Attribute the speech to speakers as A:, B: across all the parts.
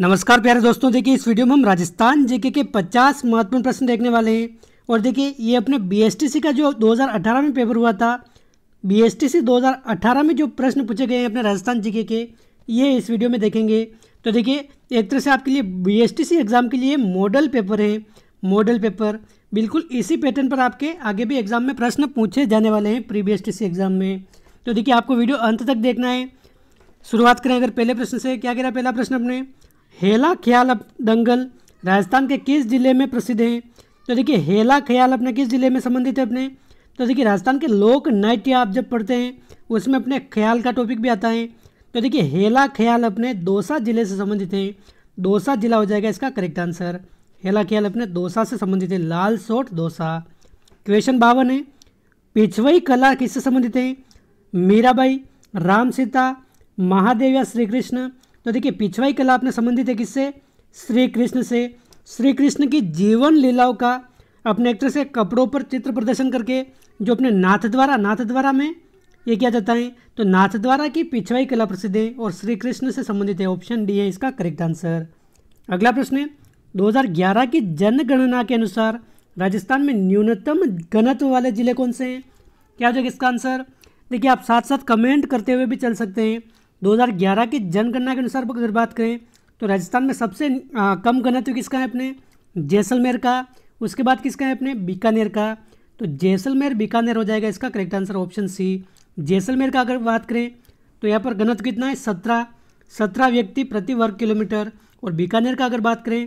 A: नमस्कार प्यारे दोस्तों देखिए इस वीडियो में हम राजस्थान जेके के 50 महत्वपूर्ण प्रश्न देखने वाले हैं और देखिए ये अपने बीएसटीसी का जो 2018 में पेपर हुआ था बीएसटीसी 2018 में जो प्रश्न पूछे गए हैं अपने राजस्थान जेके के ये इस वीडियो में देखेंगे तो देखिए एक तरह से आपके लिए बी एग्ज़ाम के लिए मॉडल पेपर है मॉडल पेपर बिल्कुल इसी पैटर्न पर आपके आगे भी एग्ज़ाम में प्रश्न पूछे जाने वाले हैं प्री बी एग्ज़ाम में तो देखिए आपको वीडियो अंत तक देखना है शुरुआत करें अगर पहले प्रश्न से क्या कह रहा पहला प्रश्न अपने हेला ख्याल दंगल राजस्थान के किस जिले में प्रसिद्ध है तो देखिए हेला ख्याल अपने किस जिले में संबंधित है अपने तो देखिए राजस्थान के लोक नाट्य आप जब पढ़ते हैं उसमें अपने ख्याल का टॉपिक भी आता है तो देखिए हेला ख्याल अपने दौसा जिले से संबंधित है दौसा जिला हो जाएगा इसका करेक्ट आंसर हेला ख्याल अपने दौसा से संबंधित है लाल सोट दौसा क्वेश्चन बावन है पिछवई कला किससे संबंधित है मीराबाई राम सीता महादेव या श्री कृष्ण तो देखिए पिछवाई कला आपने संबंधित है किससे श्री कृष्ण से श्री कृष्ण की जीवन लीलाओं का अपने एक्टर से कपड़ों पर चित्र प्रदर्शन करके जो अपने नाथ द्वारा नाथ द्वारा में ये किया जाता है तो नाथ द्वारा की पिछवाई कला प्रसिद्ध है और श्री कृष्ण से संबंधित है ऑप्शन डी है इसका करेक्ट आंसर अगला प्रश्न है दो की जनगणना के अनुसार राजस्थान में न्यूनतम घनत्व वाले जिले कौन से हैं क्या हो जाएगा इसका आंसर देखिए आप साथ साथ कमेंट करते हुए भी चल सकते हैं 2011 की जनगणना के अनुसार अगर बात करें तो राजस्थान में सबसे कम घनत्व किसका है अपने जैसलमेर का उसके बाद किसका है अपने बीकानेर का तो जैसलमेर बीकानेर हो जाएगा इसका correct answer option C Jaisalmer का अगर बात करें तो यहाँ पर घनत्व कितना है सत्रह सत्रह व्यक्ति प्रति वर्ग किलोमीटर और बीकानेर का अगर बात करें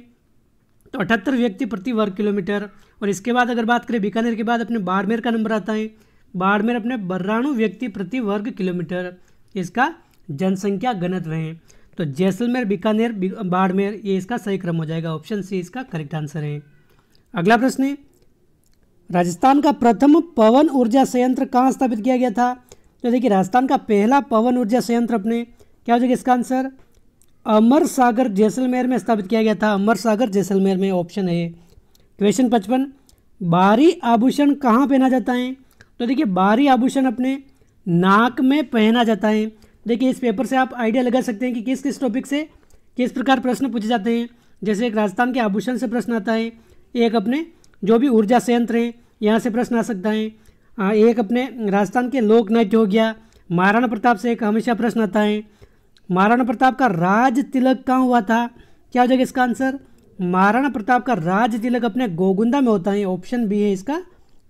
A: तो अठहत्तर व्यक्ति प्रति वर्ग किलोमीटर और इसके बाद अगर बात करें बीकानेर के बाद अपने बाड़मेर का नंबर आता है बाड़मेर अपने बरानु व्यक्ति प्रति वर्ग किलोमीटर इसका जनसंख्या घनत्व है तो जैसलमेर बीकानेर बाड़मेर ये इसका सही क्रम हो जाएगा ऑप्शन सी इसका करेक्ट आंसर है अगला प्रश्न है राजस्थान का प्रथम पवन ऊर्जा संयंत्र कहाँ स्थापित किया गया था तो देखिए राजस्थान का पहला पवन ऊर्जा संयंत्र अपने क्या हो जाएगा इसका आंसर अमर सागर जैसलमेर में स्थापित किया गया था अमर सागर जैसलमेर में ऑप्शन है क्वेश्चन पचपन बारी आभूषण कहाँ पहना जाता है तो देखिए बारी आभूषण अपने नाक में पहना जाता है देखिए इस पेपर से आप आइडिया लगा सकते हैं कि किस किस टॉपिक से किस प्रकार प्रश्न पूछे जाते हैं जैसे एक राजस्थान के आभूषण से प्रश्न आता है एक अपने जो भी ऊर्जा संयंत्र हैं यहाँ से प्रश्न आ सकता है एक अपने राजस्थान के लोक नाट्य हो गया महाराणा प्रताप से एक हमेशा प्रश्न आता है महाराणा प्रताप का राज तिलक कहाँ हुआ था क्या हो जाएगा इसका आंसर महाराणा प्रताप का राज तिलक अपने गोगुंदा में होता है ऑप्शन बी है इसका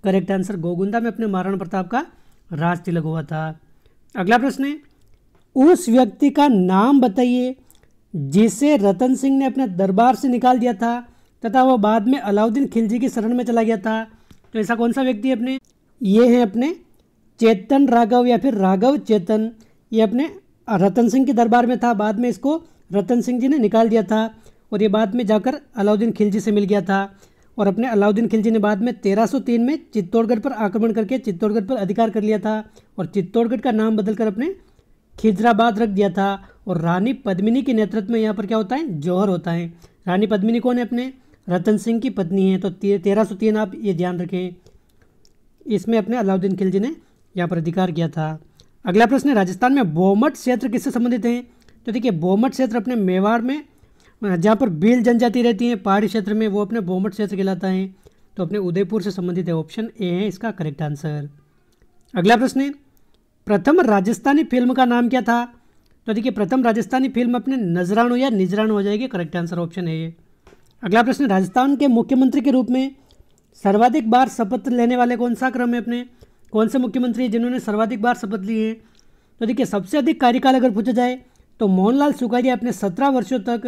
A: करेक्ट आंसर गोगुंदा में अपने महाराणा प्रताप का राज तिलक हुआ था अगला प्रश्न है उस व्यक्ति का नाम बताइए जिसे रतन सिंह ने अपने दरबार से निकाल दिया था तथा वह बाद में अलाउद्दीन खिलजी की शरण में चला गया था तो ऐसा कौन सा व्यक्ति है अपने ये हैं अपने चेतन राघव या फिर राघव चेतन ये अपने रतन सिंह के दरबार में था बाद में इसको रतन सिंह जी ने निकाल दिया था और ये बाद में जाकर अलाउद्दीन खिलजी से मिल गया था और अपने अलाउद्दीन खिलजी ने बाद में 1303 में चित्तौड़गढ़ पर आक्रमण करके चित्तौड़गढ़ पर अधिकार कर लिया था और चित्तौड़गढ़ का नाम बदलकर अपने खिजराबाद रख दिया था और रानी पद्मिनी के नेतृत्व में यहाँ पर क्या होता है जौहर होता है रानी पद्मिनी कौन है अपने रतन सिंह की पत्नी है तो तेरह सौ तीन आप ये ध्यान रखें इसमें अपने अलाउद्दीन खिलजी ने यहाँ पर अधिकार किया था अगला प्रश्न है राजस्थान में बोमट क्षेत्र किससे संबंधित हैं तो देखिए बोमट क्षेत्र अपने मेवाड़ में जहाँ पर भील जनजाति रहती है पहाड़ी क्षेत्र में वो अपने बोमट क्षेत्र कहलाता है तो अपने उदयपुर से संबंधित है ऑप्शन ए है इसका करेक्ट आंसर अगला प्रश्न है प्रथम राजस्थानी फिल्म का नाम क्या था तो देखिए प्रथम राजस्थानी फिल्म अपने नजराणु या निजराणु हो जाएगी करेक्ट आंसर ऑप्शन है ये अगला प्रश्न राजस्थान के मुख्यमंत्री के रूप में सर्वाधिक बार शपथ लेने वाले कौन सा क्रम है अपने कौन से मुख्यमंत्री हैं जिन्होंने सर्वाधिक बार शपथ ली है तो देखिए सबसे अधिक कार्यकाल अगर पूछा जाए तो मोहनलाल सुगारिया अपने सत्रह वर्षों तक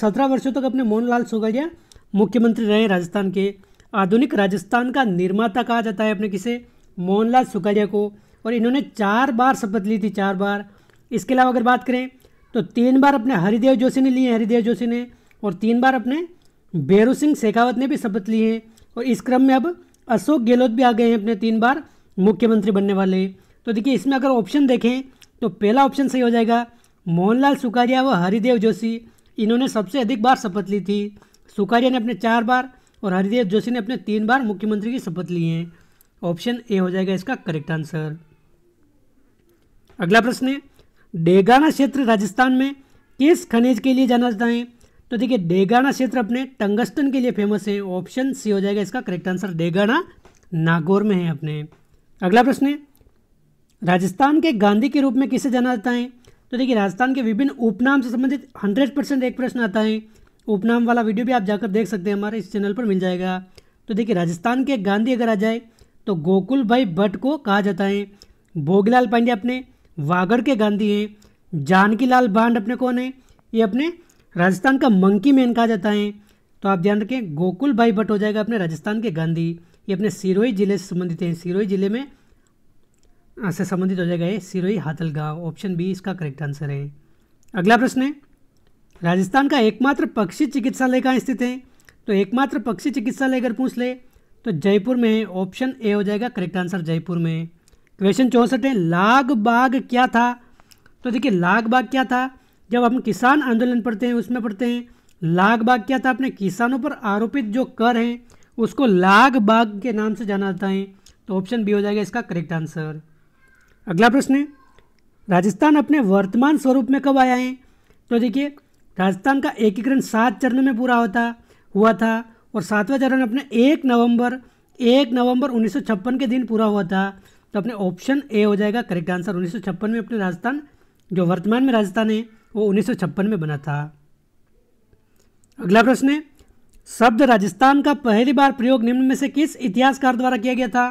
A: सत्रह वर्षों तक अपने मोहनलाल सुगारिया मुख्यमंत्री रहे राजस्थान के आधुनिक राजस्थान का निर्माता कहा जाता है अपने किसे मोहनलाल सुगारिया को और इन्होंने चार बार शपथ ली थी चार बार इसके अलावा अगर बात करें तो तीन बार अपने हरिदेव जोशी ने लिए हैं हरिदेव जोशी ने और तीन बार अपने बेरू सिंह शेखावत ने भी शपथ ली है और इस क्रम में अब अशोक गहलोत भी आ गए हैं अपने तीन बार मुख्यमंत्री बनने वाले तो देखिए इसमें अगर ऑप्शन देखें तो पहला ऑप्शन सही हो जाएगा मोहनलाल सुकारिया व हरिदेव जोशी इन्होंने सबसे अधिक बार शपथ ली थी सुकारिया ने अपने चार बार और हरिदेव जोशी ने अपने तीन बार मुख्यमंत्री की शपथ ली है ऑप्शन ए हो जाएगा इसका करेक्ट आंसर अगला प्रश्न है डेगाना क्षेत्र राजस्थान में किस खनिज के लिए जाना जाता है तो देखिए डेगाना क्षेत्र अपने टंगस्टन के लिए फेमस है ऑप्शन सी हो जाएगा इसका करेक्ट आंसर डेगाना नागौर में है अपने अगला प्रश्न है राजस्थान के गांधी के रूप में किसे जाना जाता है तो देखिए राजस्थान के विभिन्न उपनाम से संबंधित हंड्रेड परसेंट एक प्रश्न आता है उपनाम वाला वीडियो भी आप जाकर देख सकते हैं हमारे इस चैनल पर मिल जाएगा तो देखिए राजस्थान के गांधी अगर आ जाए तो गोकुल भाई भट्ट को कहा जाता है भोगलाल पांडे अपने वागड़ के गांधी हैं जानकीलाल बांड अपने कौन है ये अपने राजस्थान का मंकी मैन कहा जाता है तो आप ध्यान रखें गोकुल भाई भट्ट हो जाएगा अपने राजस्थान के गांधी ये अपने सिरोही जिले से संबंधित हैं सिरोही जिले में से संबंधित हो जाएगा ये सिरोही हाथलगांव ऑप्शन बी इसका करेक्ट आंसर है अगला प्रश्न है राजस्थान का एकमात्र पक्षी चिकित्सालय कहाँ स्थित है तो एकमात्र पक्षी चिकित्सालय अगर पूछ ले तो जयपुर में है ऑप्शन ए हो जाएगा करेक्ट आंसर जयपुर में क्वेश्चन चौंसठ है लाग बाग क्या था तो देखिए लाग बाग क्या था जब हम किसान आंदोलन पढ़ते हैं उसमें पढ़ते हैं लाग बाग क्या था अपने किसानों पर आरोपित जो कर हैं उसको लाग बाग के नाम से जाना जाता है तो ऑप्शन बी हो जाएगा इसका करेक्ट आंसर अगला प्रश्न है राजस्थान अपने वर्तमान स्वरूप में कब आया है तो देखिए राजस्थान का एकीकरण सात चरण में पूरा होता हुआ था और सातवां चरण अपने एक नवंबर एक नवंबर 1956 के दिन पूरा हुआ था तो अपने ऑप्शन ए हो जाएगा करेक्ट आंसर उन्नीस में अपने राजस्थान जो वर्तमान में राजस्थान है वो उन्नीस में बना था अगला प्रश्न है शब्द राजस्थान का पहली बार प्रयोग निम्न में से किस इतिहासकार द्वारा किया गया था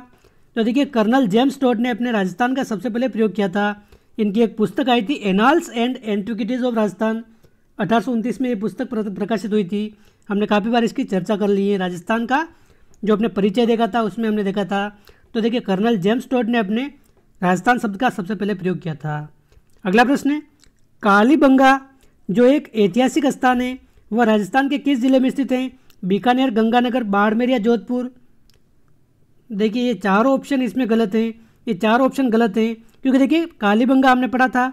A: तो देखिए कर्नल जेम्स टोड ने अपने राजस्थान का सबसे पहले प्रयोग किया था इनकी एक पुस्तक आई थी Annals and Antiquities of Rajasthan अठारह में ये पुस्तक प्रकाशित हुई थी हमने काफ़ी बार इसकी चर्चा कर ली है राजस्थान का जो अपने परिचय देखा था उसमें हमने देखा था तो देखिए कर्नल जेम्स टोड ने अपने राजस्थान शब्द का सबसे पहले प्रयोग किया था अगला प्रश्न है कालीबंगा जो एक ऐतिहासिक स्थान है वह राजस्थान के किस जिले में स्थित है बीकानेर गंगानगर बाड़मेर या जोधपुर देखिए ये चारों ऑप्शन इसमें गलत हैं ये चार ऑप्शन गलत हैं क्योंकि देखिए कालीबंगा हमने पढ़ा था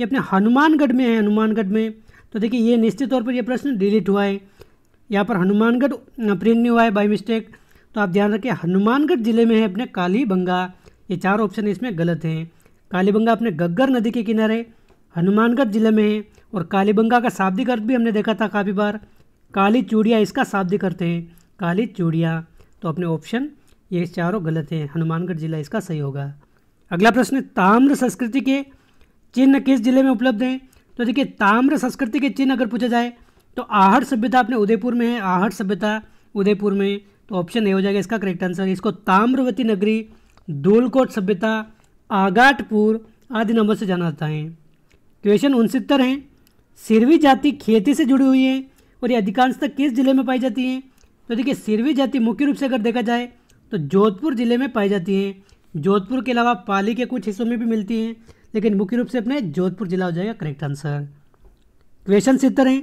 A: ये अपने हनुमानगढ़ में है हनुमानगढ़ में तो देखिए ये निश्चित तौर पर यह प्रश्न डिलीट हुआ है यहाँ पर हनुमानगढ़ प्रिंट नहीं हुआ है बाई मिस्टेक तो आप ध्यान रखें हनुमानगढ़ जिले में है अपने कालीबंगा ये चार ऑप्शन इसमें गलत हैं कालीबंगा अपने गग्गर नदी के किनारे हनुमानगढ़ जिले में है और कालीबंगा का शाब्दिक अर्थ भी हमने देखा था काफ़ी बार काली चूड़िया इसका शाब्दिक अर्थ है काली चूड़िया तो अपने ऑप्शन ये चारों गलत हैं हनुमानगढ़ जिला इसका सही होगा अगला प्रश्न ताम्र संस्कृति के चिन्ह किस जिले में उपलब्ध हैं तो देखिए ताम्र संस्कृति के चिन्ह अगर पूछा जाए तो आहट सभ्यता अपने उदयपुर में है आहट सभ्यता उदयपुर में तो ऑप्शन ए हो जाएगा इसका करेक्ट आंसर इसको ताम्रवती नगरी धूलकोट सभ्यता आगाटपुर आदि नंबर से जाना जाता है क्वेश्चन उनसत्तर हैं सिरवी जाति खेती से जुड़ी हुई है और ये अधिकांशतः किस जिले में पाई जाती हैं तो देखिए सिरवी जाति मुख्य रूप से अगर देखा जाए तो जोधपुर जिले में पाई जाती हैं जोधपुर के अलावा पाली के कुछ हिस्सों में भी मिलती हैं लेकिन मुख्य रूप से अपने जोधपुर जिला हो जाएगा करेक्ट आंसर क्वेश्चन सितर हैं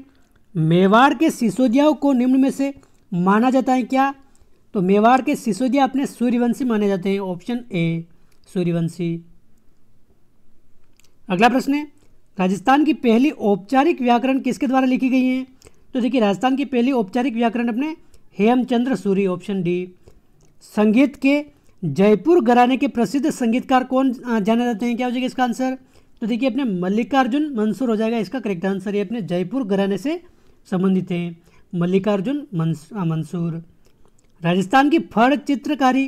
A: मेवाड़ के सिसोदियाओं को निम्न में से माना जाता है क्या तो मेवाड़ के सिसोदिया अपने सूर्यवंशी माने जाते हैं ऑप्शन ए सूर्यवंशी अगला प्रश्न है राजस्थान की पहली औपचारिक व्याकरण किसके द्वारा लिखी गई है तो देखिए राजस्थान की पहली औपचारिक व्याकरण अपने हेमचंद्र सूरी ऑप्शन डी संगीत के जयपुर घराने के प्रसिद्ध संगीतकार कौन जाने जाते हैं क्या हो जाएगा इसका आंसर तो देखिए अपने मल्लिकार्जुन मंसूर हो जाएगा इसका करेक्ट आंसर ये अपने जयपुर घराने से संबंधित हैं मल्लिकार्जुन मंसूर राजस्थान की फड़ चित्रकारी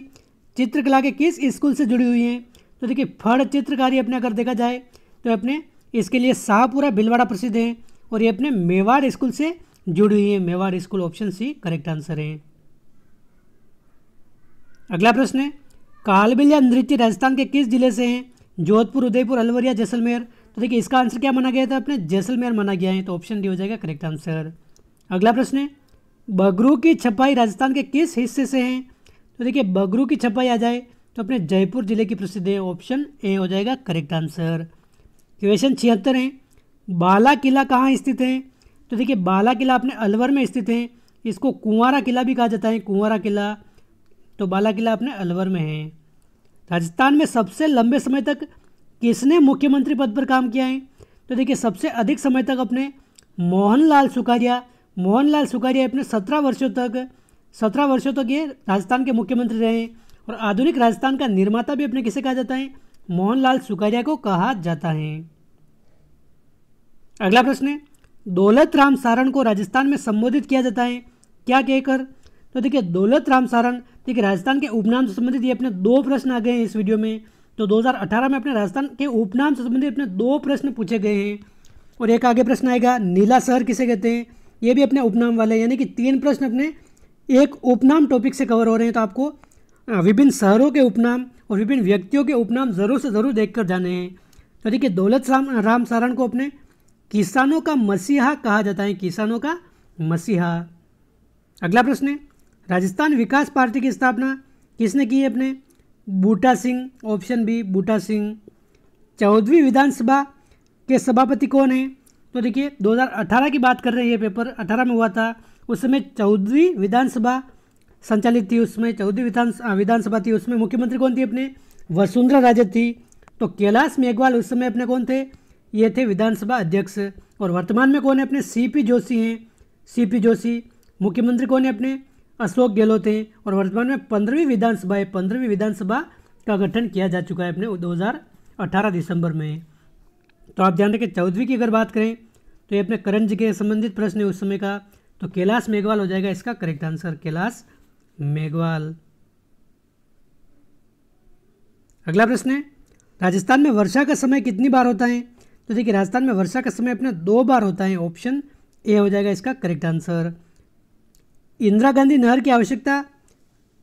A: चित्रकला के किस स्कूल से जुड़ी हुई हैं तो देखिए फड़ चित्रकारी अपने अगर देखा जाए तो अपने इसके लिए शाहपुरा भिलवाड़ा प्रसिद्ध है और ये अपने मेवाड़ स्कूल से जुड़ी हुई है Mewar school option C correct answer है अगला प्रश्न है कालबिलिया नृत्य राजस्थान के किस जिले से हैं जोधपुर उदयपुर अलवरिया जैसलमेर तो देखिए इसका आंसर क्या माना गया था अपने जैसलमेर माना गया है तो ऑप्शन डी हो जाएगा करेक्ट आंसर अगला प्रश्न है बगरू की छपाई राजस्थान के किस हिस्से से है तो देखिए बगरू की छपाई आ जाए तो अपने जयपुर जिले की प्रसिद्ध है ऑप्शन ए हो जाएगा करेक्ट आंसर क्वेश्चन छिहत्तर है बाला किला कहाँ स्थित है तो देखिए बाला किला अपने अलवर में स्थित है इसको कुंवरा किला भी कहा जाता है कुंवरा किला तो बाला किला अपने अलवर में है राजस्थान में सबसे लंबे समय तक किसने मुख्यमंत्री पद पर काम किया है तो देखिए सबसे अधिक समय तक अपने मोहनलाल सुखारिया मोहनलाल सुखाड़िया अपने सत्रह वर्षों तक सत्रह वर्षों तक ये राजस्थान के मुख्यमंत्री रहे और आधुनिक राजस्थान का निर्माता भी अपने किसे कहा जाता है मोहनलाल सुकारिया को कहा जाता है अगला प्रश्न है दौलत राम सारण को राजस्थान में संबोधित किया जाता है क्या कहकर तो देखिए दौलत राम सारण देखिए राजस्थान के उपनाम से संबंधित ये अपने दो प्रश्न आ गए हैं इस वीडियो में तो 2018 में अपने राजस्थान के उपनाम से संबंधित अपने दो प्रश्न पूछे गए हैं और एक आगे प्रश्न आएगा नीला शहर किसे कहते हैं ये भी अपने उपनाम वाले यानी कि तीन प्रश्न अपने एक उपनाम टॉपिक से कवर हो रहे हैं तो आपको विभिन्न शहरों के उपनाम और विभिन्न व्यक्तियों के उपनाम ज़रूर से ज़रूर देख कर जाने हैं तो देखिए दौलत राम राम सारण को अपने किसानों का मसीहा कहा जाता है किसानों का मसीहा अगला प्रश्न है राजस्थान विकास पार्टी की स्थापना किसने की है अपने बूटा सिंह ऑप्शन बी बूटा सिंह चौदहवीं विधानसभा के सभापति कौन है तो देखिए 2018 की बात कर रहे हैं ये पेपर 18 में हुआ था उस समय चौदहवीं विधानसभा संचालित थी उसमें चौदहवीं विधान विधानसभा थी उसमें मुख्यमंत्री कौन थी अपने वसुंधरा राजे थी तो कैलाश मेघवाल उस समय अपने कौन थे ये थे विधानसभा अध्यक्ष और वर्तमान में कौन है अपने सी जोशी हैं सी जोशी मुख्यमंत्री कौन है अपने अशोक गहलोत हैं और वर्तमान में पंद्रहवीं विधानसभा है पंद्रहवीं विधानसभा का गठन किया जा चुका है अपने दो दिसंबर में तो आप ध्यान रखें चौधरी की अगर बात करें तो ये अपने करण जी के संबंधित प्रश्न है उस समय का तो कैलाश मेघवाल हो जाएगा इसका करेक्ट आंसर कैलाश मेघवाल अगला प्रश्न है राजस्थान में वर्षा का समय कितनी बार होता है तो देखिए राजस्थान में वर्षा का समय अपना दो बार होता है ऑप्शन ए हो जाएगा इसका करेक्ट आंसर इंदिरा गांधी नहर की आवश्यकता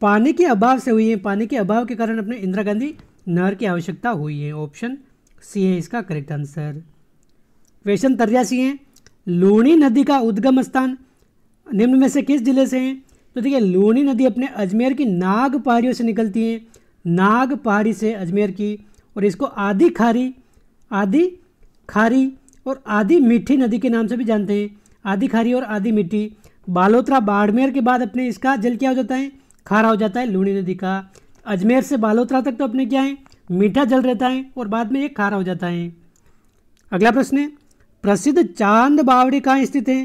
A: पानी के अभाव से हुई है पानी के अभाव के कारण अपने इंदिरा गांधी नहर की आवश्यकता हुई है ऑप्शन सी है इसका करेक्ट आंसर क्वेश्चन सी है लूणी नदी का उद्गम स्थान निम्न में से किस जिले से है तो देखिए लूणी नदी अपने अजमेर की नाग पहाड़ियों से निकलती है नाग पहाड़ी से अजमेर की और इसको आधी खारी आधी खारी और आधी मीठी नदी के नाम से भी जानते हैं आधी खारी और आधी मीठी बालोतरा बाड़मेर के बाद अपने इसका जल क्या हो जाता है खारा हो जाता है लूणी नदी का अजमेर से बालोतरा तक तो अपने क्या है मीठा जल रहता है और बाद में ये खारा हो जाता है अगला प्रश्न है प्रसिद्ध चांद बावड़ी कहाँ स्थित है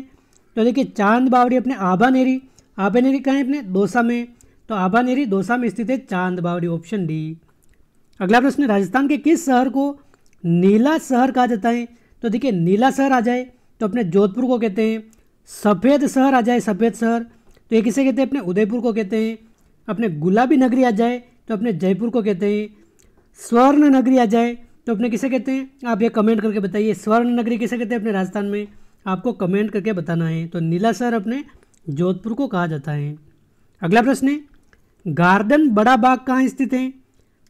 A: तो देखिए चांद बावड़ी अपने आभा नेरी आभा नेरी कहाँ है अपने दोसा में तो आभा नेरी दोसा में स्थित है चांद बावड़ी ऑप्शन डी अगला प्रश्न राजस्थान के किस शहर को नीला शहर कहा जाता है तो देखिए नीला शहर आ जाए तो अपने जोधपुर को कहते हैं सफ़ेद शहर आ जाए सफ़ेद शहर तो ये किसे कहते हैं अपने उदयपुर को कहते हैं अपने गुलाबी नगरी आ जाए तो अपने जयपुर को कहते हैं स्वर्ण नगरी आ जाए तो अपने किसे कहते हैं आप ये कमेंट करके बताइए स्वर्ण नगरी किसे कहते हैं अपने राजस्थान में आपको कमेंट करके बताना है तो नीला सर अपने जोधपुर को कहा जाता है अगला प्रश्न है गार्डन बड़ा बाग कहाँ स्थित है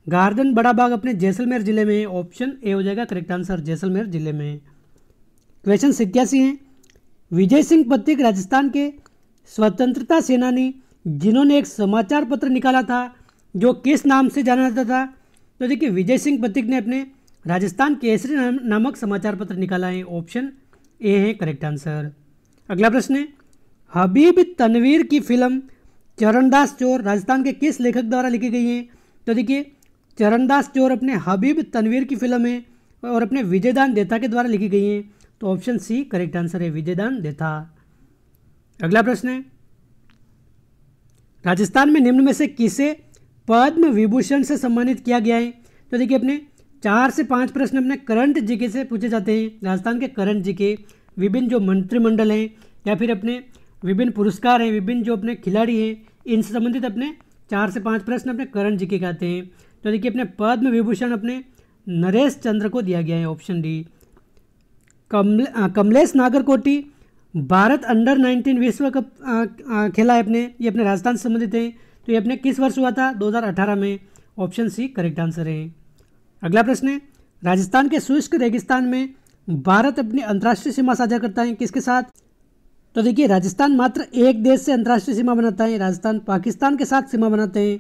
A: गार्डन बड़ा बाग अपने जैसलमेर जिले में है ऑप्शन ए हो जाएगा करेक्ट आंसर जैसलमेर जिले में क्वेश्चन सिक्यासी है विजय सिंह पत्तिक राजस्थान के स्वतंत्रता सेनानी जिन्होंने एक समाचार पत्र निकाला था जो किस नाम से जाना जाता था तो देखिए विजय सिंह पथिक ने अपने राजस्थान केसरी नाम, नामक समाचार पत्र निकाला है ऑप्शन ए है करेक्ट आंसर अगला प्रश्न है हबीब तनवीर की फिल्म चरणदास चोर राजस्थान के किस लेखक द्वारा लिखी गई है तो देखिए चरणदास चोर अपने हबीब तनवीर की फिल्म है और अपने विजयदान देता के द्वारा लिखी गई है तो ऑप्शन सी करेक्ट आंसर है विजयदान देता अगला प्रश्न है राजस्थान में निम्न में से किसे पद्म विभूषण से सम्मानित किया गया है तो देखिए अपने चार से पाँच प्रश्न अपने करंट जीके से पूछे जाते हैं राजस्थान के करंट जीके विभिन्न जो मंत्रिमंडल हैं या फिर अपने विभिन्न पुरस्कार हैं विभिन्न जो अपने खिलाड़ी हैं इनसे संबंधित अपने चार से पाँच प्रश्न अपने करंट जीके के आते हैं तो देखिए अपने पद्म विभूषण अपने नरेश चंद्र को दिया गया है option D Kamal Kamlesh Nagarkoti Bharat under nineteen विश्व कप खेला है अपने ये अपने राजस्थान से संबंधित हैं तो ये अपने किस वर्ष हुआ था 2018 में ऑप्शन सी करेक्ट आंसर है अगला प्रश्न है राजस्थान के शुष्क रेगिस्तान में भारत अपनी अंतर्राष्ट्रीय सीमा साझा करता है किसके साथ तो देखिए राजस्थान मात्र एक देश से अंतर्राष्ट्रीय सीमा बनाता है राजस्थान पाकिस्तान के साथ सीमा बनाते हैं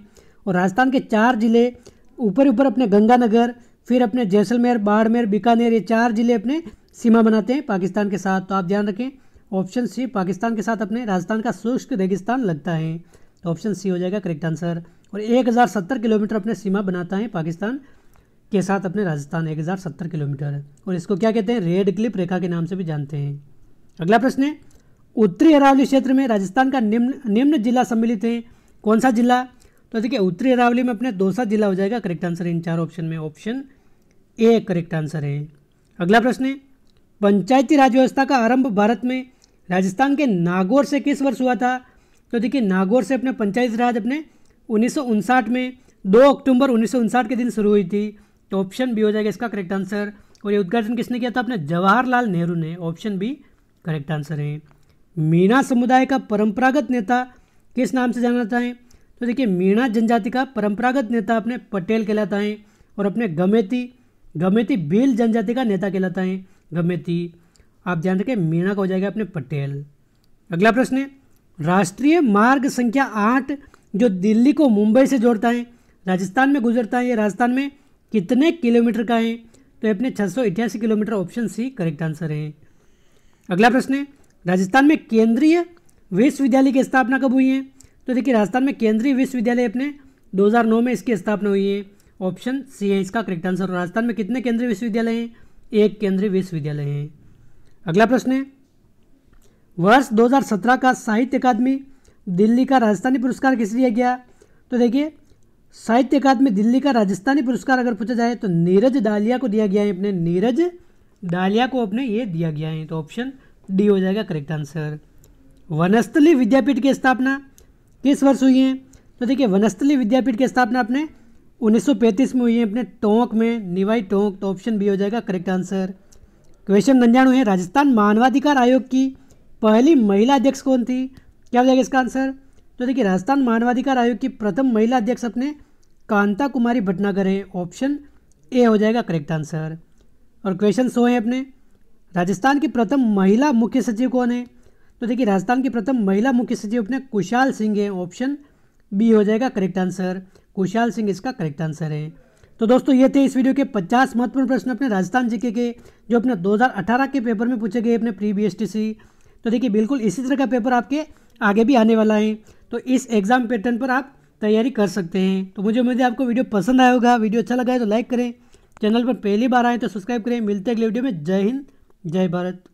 A: और राजस्थान के चार जिले ऊपर ऊपर अपने गंगानगर फिर अपने जैसलमेर बाड़मेर बीकानेर ये चार जिले अपने सीमा बनाते हैं पाकिस्तान के साथ तो आप ध्यान रखें ऑप्शन सी पाकिस्तान के साथ अपने राजस्थान का शुष्क रेगिस्तान लगता है तो ऑप्शन सी हो जाएगा करेक्ट आंसर और 1070 किलोमीटर अपने सीमा बनाता है पाकिस्तान के साथ अपने राजस्थान 1070 किलोमीटर और इसको क्या कहते हैं रेड क्लिप रेखा के नाम से भी जानते हैं अगला प्रश्न है उत्तरी अरावली क्षेत्र में राजस्थान का निम्न निम्न जिला सम्मिलित है कौन सा जिला तो देखिए उत्तरी अरावली में अपने दोसा जिला हो जाएगा करेक्ट आंसर इन चार ऑप्शन में ऑप्शन ए करेक्ट आंसर है अगला प्रश्न है पंचायती राज व्यवस्था का आरंभ भारत में राजस्थान के नागौर से किस वर्ष हुआ था तो देखिए नागौर से अपने पंचायत राज अपने उन्नीस में दो अक्टूबर उन्नीस के दिन शुरू हुई थी तो ऑप्शन बी हो जाएगा इसका करेक्ट आंसर और ये उद्घाटन किसने किया था अपने जवाहरलाल नेहरू ने ऑप्शन बी करेक्ट आंसर है मीणा समुदाय का परंपरागत नेता किस नाम से जाना जाता है तो देखिए मीणा जनजाति का परंपरागत नेता अपने पटेल कहलाता है और अपने गमेती गमेती बेल जनजाति का नेता कहलाता है गमेती आप ध्यान रखें मीणा का हो जाएगा अपने पटेल अगला प्रश्न है राष्ट्रीय मार्ग संख्या आठ जो दिल्ली को मुंबई से जोड़ता है राजस्थान में गुजरता है ये राजस्थान में कितने किलोमीटर का है तो अपने छः kilometre option C correct answer है अगला प्रश्न है राजस्थान में केंद्रीय विश्वविद्यालय की स्थापना कब हुई है तो देखिए राजस्थान में केंद्रीय विश्वविद्यालय अपने 2009 में इसकी स्थापना हुई है ऑप्शन सी है इसका करेक्ट आंसर राजस्थान में कितने केंद्रीय विश्वविद्यालय हैं एक केंद्रीय विश्वविद्यालय है अगला प्रश्न है वर्ष 2017 का साहित्य अकादमी दिल्ली का राजस्थानी पुरस्कार किस लिए गया तो देखिए साहित्य अकादमी दिल्ली का राजस्थानी पुरस्कार अगर पूछा जाए तो नीरज डालिया को दिया गया है अपने नीरज डालिया को अपने ये दिया गया है तो ऑप्शन डी हो जाएगा करेक्ट आंसर वनस्थली विद्यापीठ की स्थापना किस वर्ष हुई है तो देखिए वनस्थली विद्यापीठ की स्थापना अपने 1935 में हुई है अपने टोंक में निवाई टोंक तो ऑप्शन बी हो जाएगा करेक्ट आंसर क्वेश्चन नंजाणु है राजस्थान मानवाधिकार आयोग की पहली महिला अध्यक्ष कौन थी क्या हो जाएगा इसका आंसर तो देखिए राजस्थान मानवाधिकार आयोग की प्रथम महिला अध्यक्ष अपने कांता कुमारी भटनागर है ऑप्शन ए हो जाएगा करेक्ट आंसर और क्वेश्चन सो हैं अपने राजस्थान की प्रथम महिला मुख्य सचिव कौन है तो देखिए राजस्थान की प्रथम महिला मुख्य सचिव अपने कुशाल सिंह है ऑप्शन बी हो जाएगा करेक्ट आंसर कुशाल सिंह इसका करेक्ट आंसर है तो दोस्तों ये थे इस वीडियो के 50 महत्वपूर्ण प्रश्न अपने राजस्थान जीके के जो अपने 2018 के पेपर में पूछे गए अपने प्री बी तो देखिए बिल्कुल इसी तरह का पेपर आपके आगे भी आने वाला है तो इस एग्ज़ाम पैटर्न पर आप तैयारी कर सकते हैं तो मुझे उम्मीद है आपको वीडियो पसंद आया होगा वीडियो अच्छा लगा है तो लाइक करें चैनल पर पहली बार आए तो सब्सक्राइब करें मिलते हैं अगले वीडियो में जय हिंद जय भारत